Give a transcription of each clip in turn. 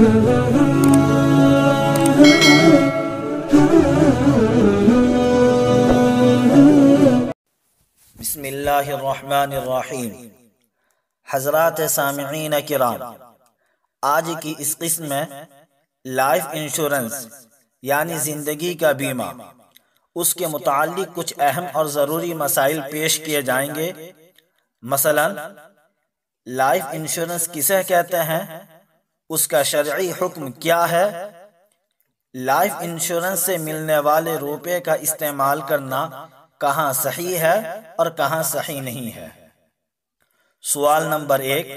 बसमीम आज की इस किस्म में लाइफ इंश्योरेंस यानी ज़िंदगी का बीमा उसके मुतालिक कुछ अहम और ज़रूरी मसाइल पेश किए जाएंगे मसलन लाइफ इंश्योरेंस किसे कहते हैं उसका शर्य हुक्म क्या है लाइफ इंश्योरेंस से मिलने वाले रुपए का इस्तेमाल करना कहाँ सही है और कहाँ सही नहीं है सवाल नंबर एक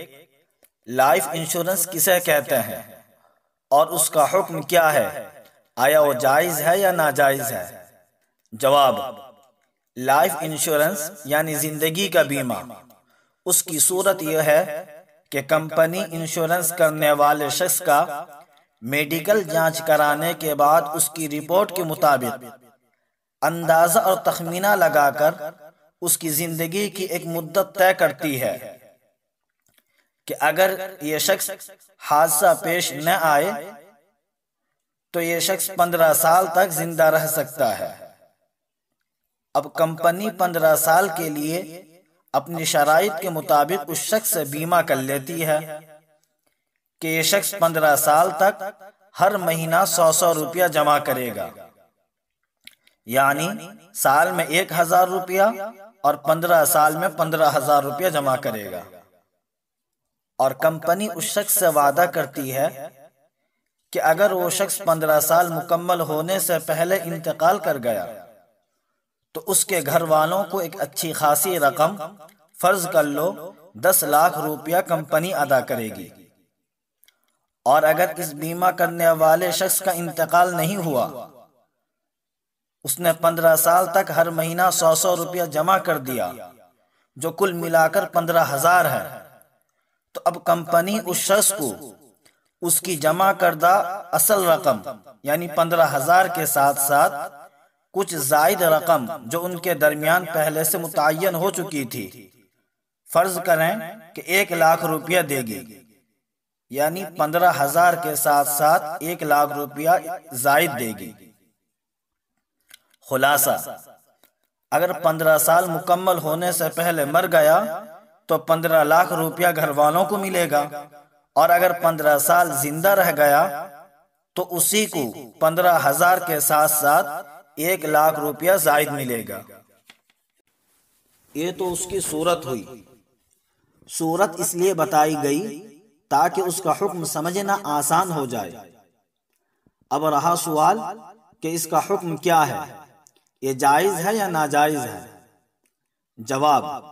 लाइफ इंश्योरेंस किसे कहते हैं और उसका हुक्म क्या है आया वो जायज है या नाजायज है जवाब लाइफ इंश्योरेंस यानी जिंदगी का बीमा उसकी सूरत यह है कि कंपनी इंश्योरेंस करने वाले शख्स का मेडिकल जांच कराने के बाद उसकी रिपोर्ट के मुताबिक अंदाजा और तखमीना लगाकर उसकी जिंदगी की एक मुद्दत तय करती है कि अगर ये शख्स हादसा पेश न आए तो ये शख्स पंद्रह साल तक जिंदा रह सकता है अब कंपनी पंद्रह साल के लिए अपनी शराइ के मुताबिक उस शख्स से बीमा कर लेती है कि ये शख्स पंद्रह साल तक हर महीना सौ सौ रुपया जमा करेगा यानी साल में एक हजार रुपया और पंद्रह साल में पंद्रह हजार रुपया जमा करेगा और कंपनी उस शख्स से वादा करती है कि अगर वो शख्स पंद्रह साल मुकम्मल होने से पहले इंतकाल कर गया तो उसके घर वालों को एक अच्छी खासी रकम फर्ज कर लो दस लाख रुपया कंपनी अदा करेगी और अगर इस बीमा करने वाले शख्स का इंतकाल नहीं हुआ उसने पंद्रह साल तक हर महीना सौ सौ रुपया जमा कर दिया जो कुल मिलाकर पंद्रह हजार है तो अब कंपनी उस शख्स को उसकी जमा करदा असल रकम यानी पंद्रह हजार के साथ साथ कुछ जायद रकम जो उनके दरमियान पहले से मुतन हो चुकी थी फर्ज करें कि एक लाख रुपया देगी यानी पंद्रह हजार के साथ साथ एक लाख रुपया जायद देगी खुलासा अगर पंद्रह साल मुकम्मल होने से पहले मर गया तो पंद्रह लाख रुपया घर वालों को मिलेगा और अगर पंद्रह साल जिंदा रह गया तो उसी को पंद्रह हजार के साथ साथ एक लाख रुपया जायद मिलेगा ये तो उसकी सूरत हुई सूरत इसलिए बताई गई ताकि उसका हुक्म समझना आसान हो जाए अब रहा सवाल कि इसका हुक्म क्या है ये जायज है या नाजायज है जवाब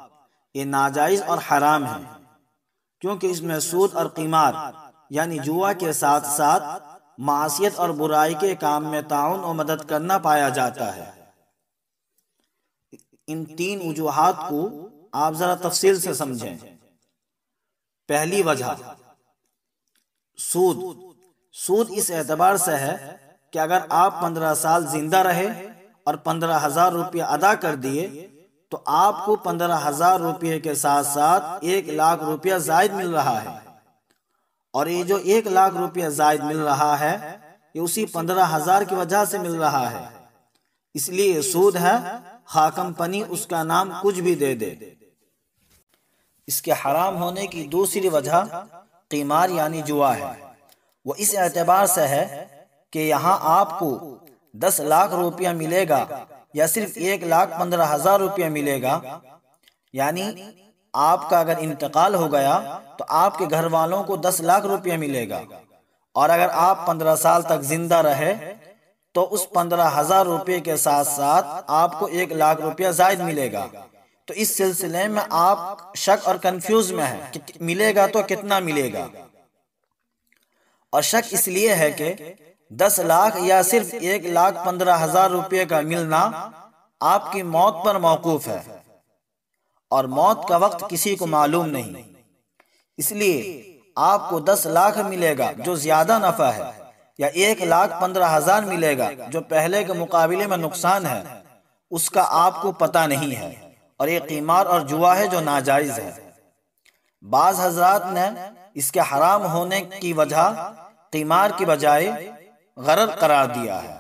ये नाजायज और हराम है क्योंकि इसमें सूद और कीमार यानी जुआ के साथ साथ मासीत और बुराई के काम में ताउन और मदद करना पाया जाता है इन तीन वजूहत को आप जरा तफसील से समझें पहली वजह सूद सूद इस एतबार से है कि अगर आप पंद्रह साल जिंदा रहे और पंद्रह हजार रुपये अदा कर दिए तो आपको पंद्रह हजार रुपये के साथ साथ एक लाख रुपया जायद मिल रहा है और ये जो एक लाख रुपया जायद मिल रहा है ये उसी पंद्रह हजार की वजह से मिल रहा है इसलिए सूद है खा कंपनी उसका नाम कुछ भी दे दे इसके हराम होने की दूसरी वजह कीमार यानी जुआ है वो इस एतबार से है कि यहाँ आपको दस लाख रुपया मिलेगा या सिर्फ एक लाख पंद्रह हजार रुपया मिलेगा यानी आपका अगर इंतकाल हो गया तो आपके घर वालों को दस लाख रुपये मिलेगा और अगर आप पंद्रह साल तक जिंदा रहे तो उस पंद्रह हजार रुपये के साथ साथ आपको एक लाख रुपया जायद मिलेगा तो इस सिलसिले में आप शक और कंफ्यूज में है कि मिलेगा तो कितना मिलेगा और शक इसलिए है कि दस लाख या सिर्फ एक लाख पंद्रह हजार रुपये का मिलना आपकी मौत पर मौकूफ है और मौत का वक्त किसी को मालूम नहीं इसलिए आपको दस लाख मिलेगा जो ज्यादा नफा है या एक लाख पंद्रह हजार मिलेगा जो पहले के मुकाबले में नुकसान है उसका आपको पता नहीं है और एक कीमार और जुआ है जो नाजायज है बाज हजरात ने इसके हराम होने की वजह कीमार की बजाय गरर करार दिया है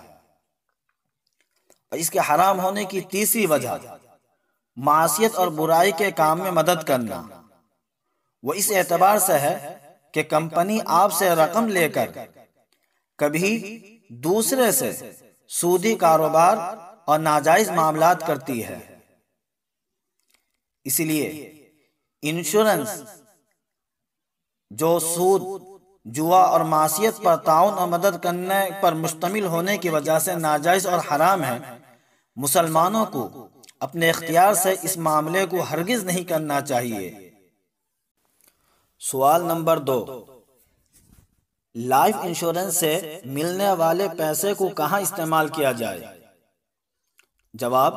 और इसके हराम होने की तीसरी वजह मासीत और बुराई के काम में मदद करना वो इस एतबार से है कि कंपनी आपसे रकम लेकर कभी दूसरे से सूदी कारोबार और नाजायज मामला करती है इसलिए इंश्योरेंस जो सूद जुआ और मासीत पर ताउन और मदद करने पर मुश्तमिल होने की वजह से नाजायज और हराम है मुसलमानों को अपने अख्तियार से इस मामले को हरगिज नहीं करना चाहिए सवाल नंबर दो लाइफ इंश्योरेंस से मिलने वाले पैसे को कहां इस्तेमाल किया जाए जवाब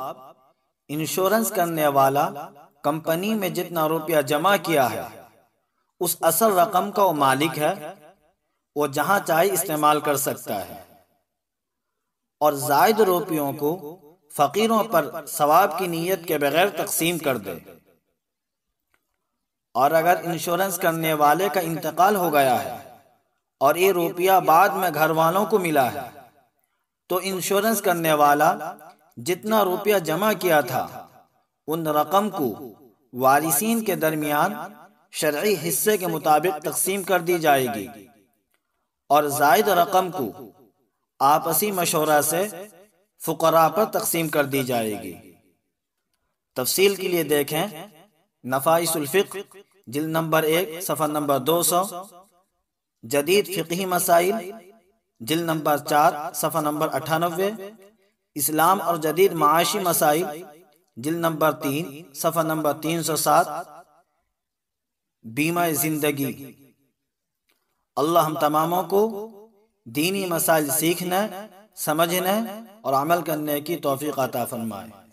इंश्योरेंस करने वाला कंपनी में जितना रुपया जमा किया है उस असल रकम का वो मालिक है वो जहां चाहे इस्तेमाल कर सकता है और जायद रुपयों को फकीरों पर सवाब की नीयत के बगैर तकसीम कर दे और अगर इंश्योरेंस करने वाले का इंतकाल हो गया है और ये रुपया बाद में घर वालों को मिला है तो इंश्योरेंस करने वाला जितना रुपया जमा किया था उन रकम को वारिसीन के दरमियान शर्य हिस्से के मुताबिक तकसीम कर दी जाएगी और जायद रकम को आपसी मशोरा से फ़ुकरा पर तकसीम कर दी जाएगी तफसील के लिए देखें सुल्फिक जिल नंबर एक सफ़ा नंबर दो सौ जदीद फ़िकी मसाइल जिल नंबर चार सफर नंबर अठानबे इस्लाम और जदीद माशी मसाइल जिल नंबर तीन सफर नंबर तीन सौ सात बीमा ज़िंदगी अल्लाह हम तमामों को दीनी मसाइल सीखने समझने और अमल करने की तोफ़ी अता फरमाए